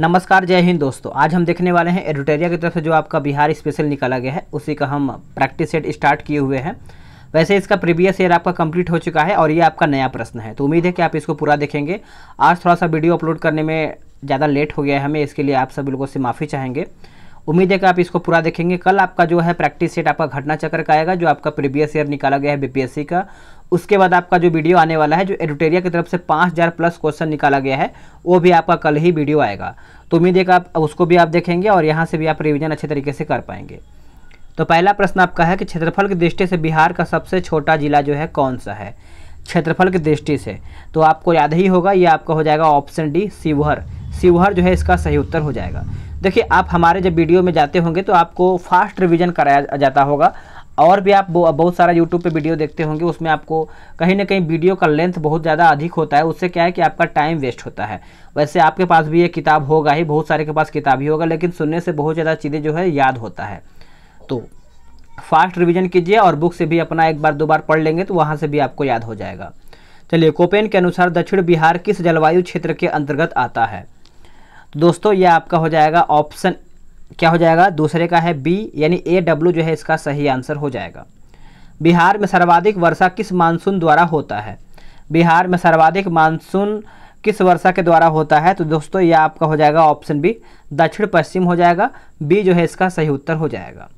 नमस्कार जय हिंद दोस्तों आज हम देखने वाले हैं एडिटेरिया की तरफ से जो आपका बिहार स्पेशल निकाला गया है उसी का हम प्रैक्टिस सेट स्टार्ट किए हुए हैं वैसे इसका प्रीवियस ईयर आपका कंप्लीट हो चुका है और ये आपका नया प्रश्न है तो उम्मीद है कि आप इसको पूरा देखेंगे आज थोड़ा सा वीडियो अपलोड करने में ज़्यादा लेट हो गया है हमें इसके लिए आप सभी लोगों से माफ़ी चाहेंगे उम्मीद है कि आप इसको पूरा देखेंगे कल आपका जो है प्रैक्टिस सेट आपका घटना चक्र का आएगा जो आपका प्रीवियस ईयर निकाला गया है बीपीएससी का उसके बाद आपका जो वीडियो आने वाला है जो एडिटोरिया की तरफ से 5000 प्लस क्वेश्चन निकाला गया है वो भी आपका कल ही वीडियो आएगा तो उम्मीद है कि आप उसको भी आप देखेंगे और यहाँ से भी आप रिविजन अच्छे तरीके से कर पाएंगे तो पहला प्रश्न आपका है कि क्षेत्रफल की दृष्टि से बिहार का सबसे छोटा जिला जो है कौन सा है क्षेत्रफल की दृष्टि से तो आपको याद ही होगा ये आपका हो जाएगा ऑप्शन डी शिवहर शिवहर जो है इसका सही उत्तर हो जाएगा देखिए आप हमारे जब वीडियो में जाते होंगे तो आपको फास्ट रिविज़न कराया जाता होगा और भी आप बहुत सारा यूट्यूब पे वीडियो देखते होंगे उसमें आपको कहीं ना कहीं वीडियो का लेंथ बहुत ज़्यादा अधिक होता है उससे क्या है कि आपका टाइम वेस्ट होता है वैसे आपके पास भी ये किताब होगा ही बहुत सारे के पास किताब ही होगा लेकिन सुनने से बहुत ज़्यादा चीज़ें जो है याद होता है तो फास्ट रिविज़न कीजिए और बुक से भी अपना एक बार दो बार पढ़ लेंगे तो वहाँ से भी आपको याद हो जाएगा चलिए कोपेन के अनुसार दक्षिण बिहार किस जलवायु क्षेत्र के अंतर्गत आता है दोस्तों ये आपका हो जाएगा ऑप्शन क्या हो जाएगा दूसरे का है बी यानी ए डब्ल्यू जो है इसका सही आंसर हो जाएगा बिहार में सर्वाधिक वर्षा किस मानसून द्वारा होता है बिहार में सर्वाधिक मानसून किस वर्षा के द्वारा होता है तो दोस्तों ये आपका हो जाएगा ऑप्शन बी दक्षिण पश्चिम हो जाएगा बी जो है इसका सही उत्तर हो जाएगा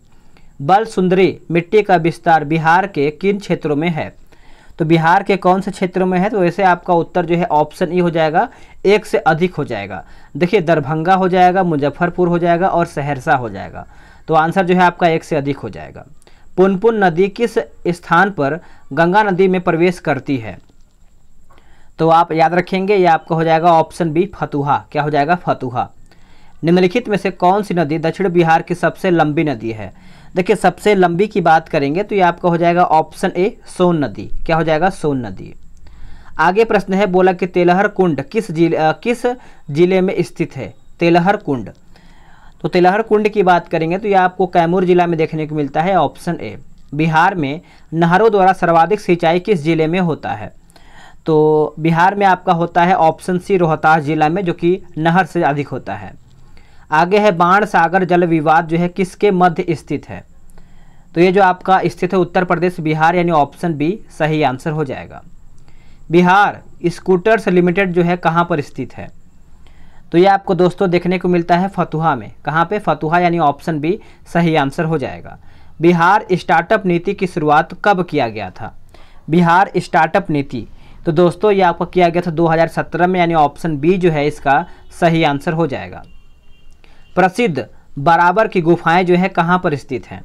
बल सुंदरी मिट्टी का विस्तार बिहार के किन क्षेत्रों में है तो बिहार के कौन से क्षेत्रों में है तो वैसे आपका उत्तर जो है ऑप्शन ई हो जाएगा एक से अधिक हो जाएगा देखिए दरभंगा हो जाएगा मुजफ्फरपुर हो जाएगा और सहरसा हो जाएगा तो आंसर जो है आपका एक से अधिक हो जाएगा पुनपुन नदी किस स्थान पर गंगा नदी में प्रवेश करती है तो आप याद रखेंगे ये या आपका हो जाएगा ऑप्शन बी फतुहा क्या हो जाएगा फतुहा निम्नलिखित में से कौन सी नदी दक्षिण बिहार की सबसे लंबी नदी है देखिए सबसे लंबी की बात करेंगे तो ये आपका हो जाएगा ऑप्शन ए सोन नदी क्या हो जाएगा सोन नदी आगे प्रश्न है बोला कि तेलहर कुंड किस जिले किस जिले में स्थित है तेलहर कुंड तो तेलहर कुंड की बात करेंगे तो ये आपको कैमूर जिला में देखने को मिलता है ऑप्शन ए बिहार में नहरों द्वारा सर्वाधिक सिंचाई किस जिले में होता है तो बिहार में आपका होता है ऑप्शन सी रोहतास जिला में जो कि नहर से अधिक होता है आगे है बाण सागर जल विवाद जो है किसके मध्य स्थित है तो ये जो आपका स्थित है उत्तर प्रदेश बिहार यानी ऑप्शन बी सही आंसर हो जाएगा बिहार स्कूटर्स लिमिटेड जो है कहाँ पर स्थित है तो ये आपको दोस्तों देखने को मिलता है फतुहा में कहाँ पे फतुहा यानी ऑप्शन बी सही आंसर हो जाएगा बिहार स्टार्टअप नीति की शुरुआत कब किया गया था बिहार स्टार्टअप नीति तो दोस्तों ये आपका किया गया था 2017 में यानी ऑप्शन बी जो है इसका सही आंसर हो जाएगा प्रसिद्ध बराबर की गुफाएं जो है कहाँ पर स्थित हैं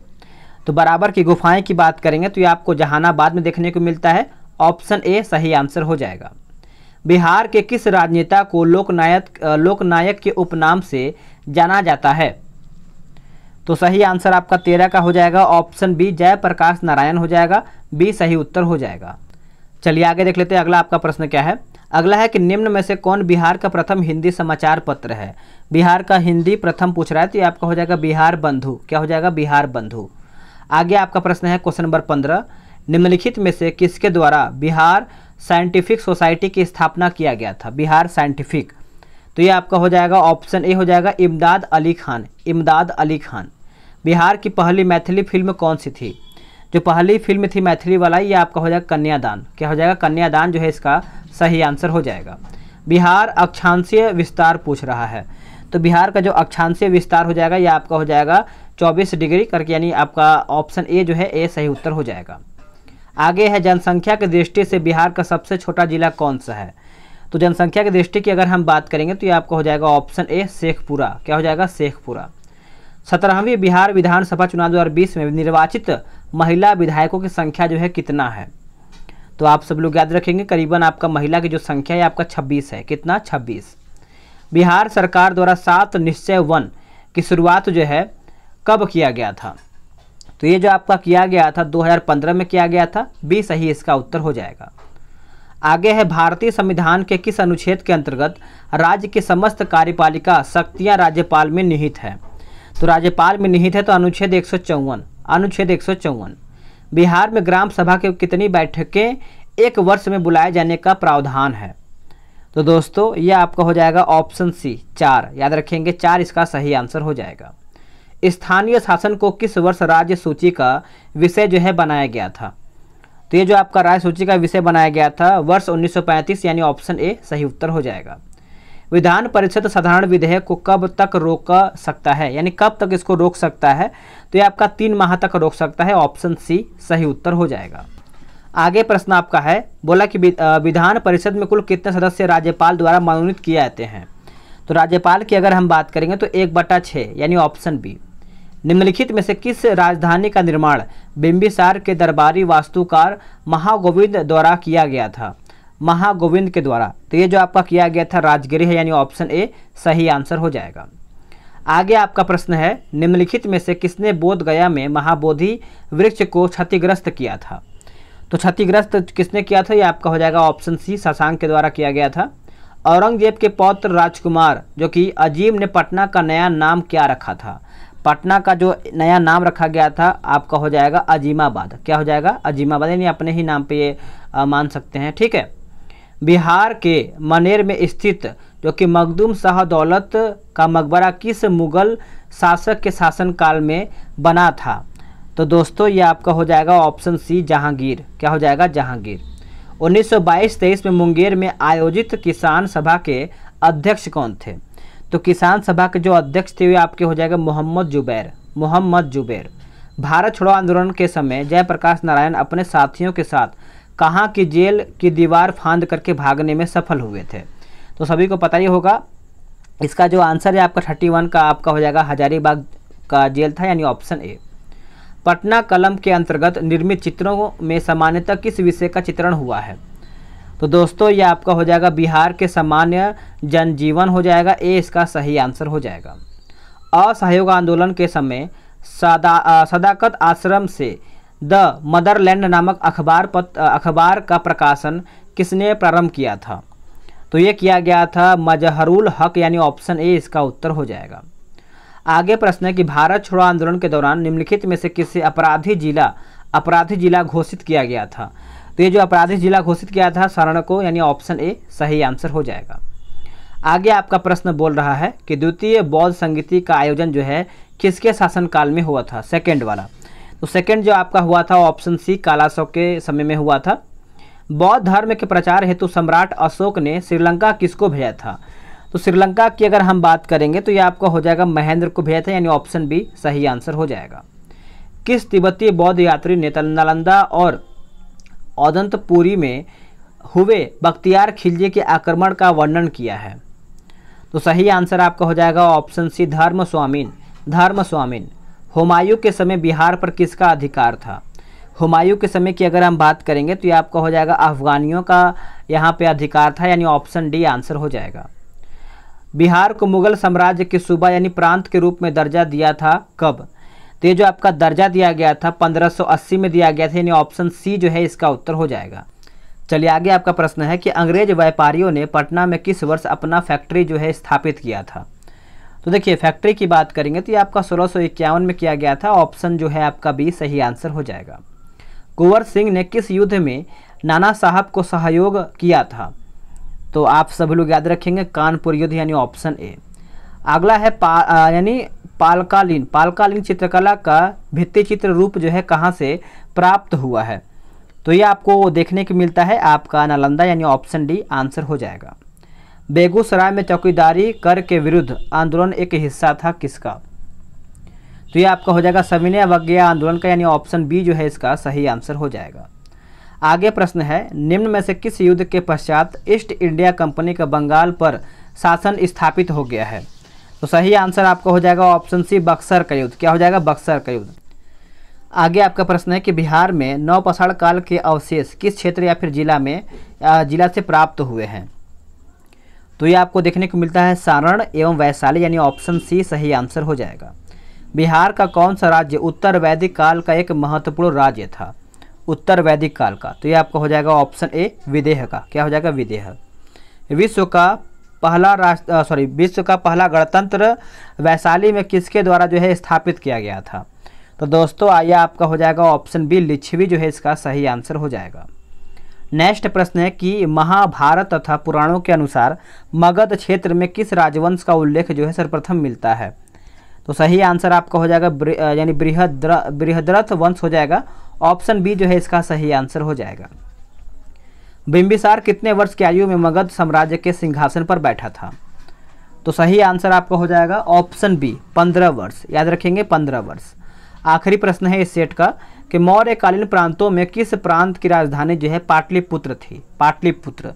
तो बराबर की गुफाएं की बात करेंगे तो ये आपको जहानाबाद में देखने को मिलता है ऑप्शन ए सही आंसर हो जाएगा बिहार के किस राजनेता को लोकनायक लोकनायक के उपनाम से जाना जाता है तो सही आंसर आपका तेरह का हो जाएगा ऑप्शन बी जयप्रकाश नारायण हो जाएगा बी सही उत्तर हो जाएगा चलिए आगे देख लेते हैं अगला आपका प्रश्न क्या है अगला है कि निम्न में से कौन बिहार का प्रथम हिंदी समाचार पत्र है बिहार का हिंदी प्रथम पूछ रहा है तो ये आपका हो जाएगा बिहार बंधु क्या हो जाएगा बिहार बंधु आगे आपका प्रश्न है क्वेश्चन नंबर पंद्रह निम्नलिखित में से किसके द्वारा बिहार साइंटिफिक सोसाइटी की स्थापना किया गया था बिहार साइंटिफिक तो ये आपका हो जाएगा ऑप्शन ए हो जाएगा इमदाद अली खान इमदाद अली खान बिहार की पहली मैथिली फिल्म कौन सी थी जो पहली फिल्म थी मैथिली वाला ये आपका हो जाएगा कन्यादान क्या हो जाएगा कन्यादान जो है इसका सही आंसर हो जाएगा बिहार अक्षांशीय विस्तार पूछ रहा है तो बिहार का जो अक्षांशीय विस्तार हो जाएगा यह आपका हो जाएगा 24 डिग्री करके यानी आपका ऑप्शन ए जो है ए सही उत्तर हो जाएगा आगे है जनसंख्या की दृष्टि से बिहार का सबसे छोटा जिला कौन सा है तो जनसंख्या की दृष्टि की अगर हम बात करेंगे तो ये आपका हो जाएगा ऑप्शन ए शेखपुरा क्या हो जाएगा शेखपुरा सत्रहवीं बिहार विधानसभा चुनाव 2020 में निर्वाचित महिला विधायकों की संख्या जो है कितना है तो आप सब लोग याद रखेंगे करीबन आपका महिला की जो संख्या है आपका छब्बीस है कितना छब्बीस बिहार सरकार द्वारा सात निश्चय वन की शुरुआत जो है कब किया गया था तो ये जो आपका किया गया था 2015 में किया गया था बी सही इसका उत्तर हो जाएगा आगे है भारतीय संविधान के किस अनुच्छेद के अंतर्गत राज्य की समस्त कार्यपालिका शक्तियाँ राज्यपाल में निहित है तो राज्यपाल में निहित है तो अनुच्छेद एक अनुच्छेद एक बिहार में ग्राम सभा की कितनी बैठकें एक वर्ष में बुलाए जाने का प्रावधान है तो दोस्तों यह आपका हो जाएगा ऑप्शन सी चार याद रखेंगे चार इसका सही आंसर हो जाएगा स्थानीय शासन को किस वर्ष राज्य सूची का विषय जो है बनाया गया था तो ये जो आपका राज्य सूची का विषय बनाया गया था वर्ष 1935 यानी ऑप्शन ए सही उत्तर हो जाएगा विधान परिषद साधारण विधेयक को कब तक रोक सकता है यानी कब तक इसको रोक सकता है तो ये आपका तीन माह तक रोक सकता है ऑप्शन सी सही उत्तर हो जाएगा आगे प्रश्न आपका है बोला कि विधान परिषद में कुल कितने सदस्य राज्यपाल द्वारा मनोनीत किए जाते हैं तो राज्यपाल की अगर हम बात करेंगे तो एक बटा छः यानी ऑप्शन बी निम्नलिखित में से किस राजधानी का निर्माण बिम्बिसार के दरबारी वास्तुकार महागोविंद द्वारा किया गया था महागोविंद के द्वारा तो ये जो आपका किया गया था राजगिरी है यानी ऑप्शन ए सही आंसर हो जाएगा आगे आपका प्रश्न है निम्नलिखित में से किसने बोध गया में महाबोधि वृक्ष को क्षतिग्रस्त किया था तो क्षतिग्रस्त किसने किया था ये आपका हो जाएगा ऑप्शन सी शशांक के द्वारा किया गया था औरंगजेब के पौत्र राजकुमार जो कि अजीम ने पटना का नया नाम क्या रखा था पटना का जो नया नाम रखा गया था आपका हो जाएगा अजीमाबाद क्या हो जाएगा अजीमाबाद यानी अपने ही नाम पे ये मान सकते हैं ठीक है बिहार के मनेर में स्थित जो कि मखदूम शाह दौलत का मकबरा किस मुग़ल शासक के शासनकाल में बना था तो दोस्तों ये आपका हो जाएगा ऑप्शन सी जहांगीर क्या हो जाएगा जहांगीर 1922-23 में मुंगेर में आयोजित किसान सभा के अध्यक्ष कौन थे तो किसान सभा के जो अध्यक्ष थे वे आपके हो जाएगा मोहम्मद जुबैर मोहम्मद जुबैर भारत छोड़ो आंदोलन के समय जयप्रकाश नारायण अपने साथियों के साथ कहाँ की जेल की दीवार फांद करके भागने में सफल हुए थे तो सभी को पता ही होगा इसका जो आंसर है आपका थर्टी वन का आपका हो जाएगा हजारीबाग का जेल था यानी ऑप्शन ए पटना कलम के अंतर्गत निर्मित चित्रों में सामान्यतः किस विषय का चित्रण हुआ है तो दोस्तों ये आपका हो जाएगा बिहार के सामान्य जनजीवन हो जाएगा ए इसका सही आंसर हो जाएगा असहयोग आंदोलन के समय सदा सदाकत आश्रम से द मदरलैंड नामक अखबार पत अखबार का प्रकाशन किसने प्रारंभ किया था तो ये किया गया था मजहरुल हक यानी ऑप्शन ए इसका उत्तर हो जाएगा आगे प्रश्न है कि भारत छोड़ो आंदोलन के दौरान निम्नलिखित में से किसे अपराधी जिला अपराधी जिला घोषित किया गया था तो ये जो अपराधी जिला घोषित किया था शरण को यानी ऑप्शन ए सही आंसर हो जाएगा आगे आपका प्रश्न बोल रहा है कि द्वितीय बौद्ध संगीति का आयोजन जो है किसके शासनकाल में हुआ था सेकेंड वाला तो सेकंड जो आपका हुआ था ऑप्शन सी कालाशोक के समय में हुआ था बौद्ध धर्म के प्रचार हेतु सम्राट अशोक ने श्रीलंका किसको भेजा था तो श्रीलंका की अगर हम बात करेंगे तो ये आपका हो जाएगा महेंद्र को भेजा था यानी ऑप्शन बी सही आंसर हो जाएगा किस तिब्बतीय बौद्ध यात्री ने नालंदा और औदंतपुरी में हुए बख्तियार खिलजी के आक्रमण का वर्णन किया है तो सही आंसर आपका हो जाएगा ऑप्शन सी धर्म स्वामीन धर्म स्वामीन हुमायूं के समय बिहार पर किसका अधिकार था हुमायूं के समय की अगर हम बात करेंगे तो ये आपका हो जाएगा अफगानियों का यहाँ पे अधिकार था यानी ऑप्शन डी आंसर हो जाएगा बिहार को मुगल साम्राज्य के सूबा यानी प्रांत के रूप में दर्जा दिया था कब तो ये जो आपका दर्जा दिया गया था 1580 में दिया गया था यानी ऑप्शन सी जो है इसका उत्तर हो जाएगा चलिए आगे आपका प्रश्न है कि अंग्रेज व्यापारियों ने पटना में किस वर्ष अपना फैक्ट्री जो है स्थापित किया था तो देखिए फैक्ट्री की बात करेंगे तो ये आपका सोलह में किया गया था ऑप्शन जो है आपका बी सही आंसर हो जाएगा कुंवर सिंह ने किस युद्ध में नाना साहब को सहयोग किया था तो आप सभी लोग याद रखेंगे कानपुर युद्ध यानी ऑप्शन ए अगला है पा यानी पालकालीन पालकालीन चित्रकला का भित्ति चित्र रूप जो है कहाँ से प्राप्त हुआ है तो ये आपको देखने को मिलता है आपका नालंदा यानी ऑप्शन डी आंसर हो जाएगा बेगूसराय में चौकीदारी कर के विरुद्ध आंदोलन एक हिस्सा था किसका तो ये आपका हो जाएगा सविनय अवज्ञा आंदोलन का यानी ऑप्शन बी जो है इसका सही आंसर हो जाएगा आगे प्रश्न है निम्न में से किस युद्ध के पश्चात ईस्ट इंडिया कंपनी का बंगाल पर शासन स्थापित हो गया है तो सही आंसर आपका हो जाएगा ऑप्शन सी बक्सर का युद्ध क्या हो जाएगा बक्सर का युद्ध आगे आपका प्रश्न है कि बिहार में नौपषाण काल के अवशेष किस क्षेत्र या फिर जिला में जिला से प्राप्त हुए हैं तो ये आपको देखने को मिलता है सारण एवं वैशाली यानी ऑप्शन सी सही आंसर हो जाएगा बिहार का कौन सा राज्य उत्तर वैदिक काल का एक महत्वपूर्ण राज्य था उत्तर वैदिक काल का तो ये आपका हो जाएगा ऑप्शन ए विदेह का क्या हो जाएगा विदेह विश्व का पहला राष्ट्र सॉरी विश्व का पहला गणतंत्र वैशाली में किसके द्वारा जो है स्थापित किया गया था तो दोस्तों आइए आपका हो जाएगा ऑप्शन बी लिच्छवी जो है इसका सही आंसर हो जाएगा नेक्स्ट प्रश्न है कि महाभारत तथा पुराणों के अनुसार मगध क्षेत्र में किस राजवंश का उल्लेख जो है सर्वप्रथम मिलता है तो सही आंसर आपका हो जाएगा यानी बृहद्र बृहद्रथ वंश हो जाएगा ऑप्शन बी जो है इसका सही आंसर हो जाएगा बिम्बिसार कितने वर्ष की आयु में मगध साम्राज्य के सिंहासन पर बैठा था तो सही आंसर आपका हो जाएगा ऑप्शन बी पंद्रह वर्ष याद रखेंगे पंद्रह वर्ष आखिरी प्रश्न है इस सेट का कि मौर्यकालीन प्रांतों में किस प्रांत की राजधानी जो है पाटलिपुत्र थी पाटलिपुत्र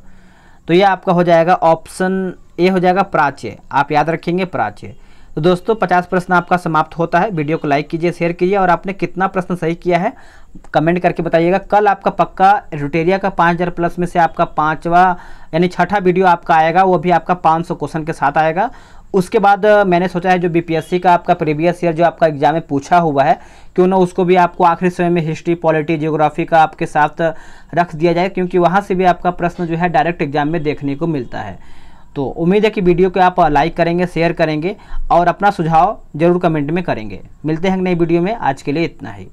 तो ये आपका हो जाएगा ऑप्शन ए हो जाएगा प्राच्य आप याद रखेंगे प्राच्य तो दोस्तों पचास प्रश्न आपका समाप्त होता है वीडियो को लाइक कीजिए शेयर कीजिए और आपने कितना प्रश्न सही किया है कमेंट करके बताइएगा कल आपका पक्का रुटेरिया का पाँच हज़ार प्लस में से आपका पाँचवा यानी छठा वीडियो आपका आएगा वो भी आपका पाँच सौ क्वेश्चन के साथ आएगा उसके बाद मैंने सोचा है जो बीपीएससी का आपका प्रीवियस ईयर जो आपका एग्जाम में पूछा हुआ है क्यों ना उसको भी आपको आखिरी समय में हिस्ट्री पॉलिटी जियोग्राफी का आपके साथ रख दिया जाए क्योंकि वहाँ से भी आपका प्रश्न जो है डायरेक्ट एग्जाम में देखने को मिलता है तो उम्मीद है कि वीडियो को आप लाइक करेंगे शेयर करेंगे और अपना सुझाव जरूर कमेंट में करेंगे मिलते हैं नई वीडियो में आज के लिए इतना ही